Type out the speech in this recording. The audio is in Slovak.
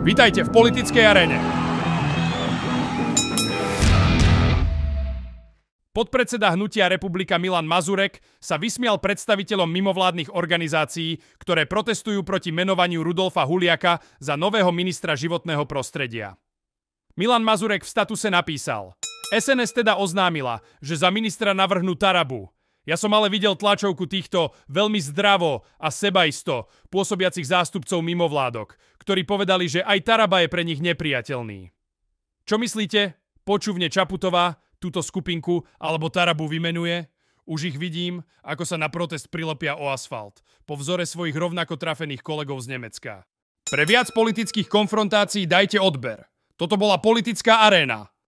Vítajte v politickej arene. Podpredseda hnutia Republika Milan Mazurek sa vysmial predstaviteľom mimovládnych organizácií, ktoré protestujú proti menovaniu Rudolfa Huliaka za nového ministra životného prostredia. Milan Mazurek v statuse napísal SNS teda oznámila, že za ministra navrhnú Tarabu, ja som ale videl tlačovku týchto veľmi zdravo a sebaisto pôsobiacich zástupcov mimovládok, ktorí povedali, že aj Taraba je pre nich nepriateľný. Čo myslíte? Počuvne Čaputová túto skupinku alebo Tarabu vymenuje? Už ich vidím, ako sa na protest prilepia o asfalt, po vzore svojich rovnako trafených kolegov z Nemecka. Pre viac politických konfrontácií dajte odber. Toto bola politická aréna.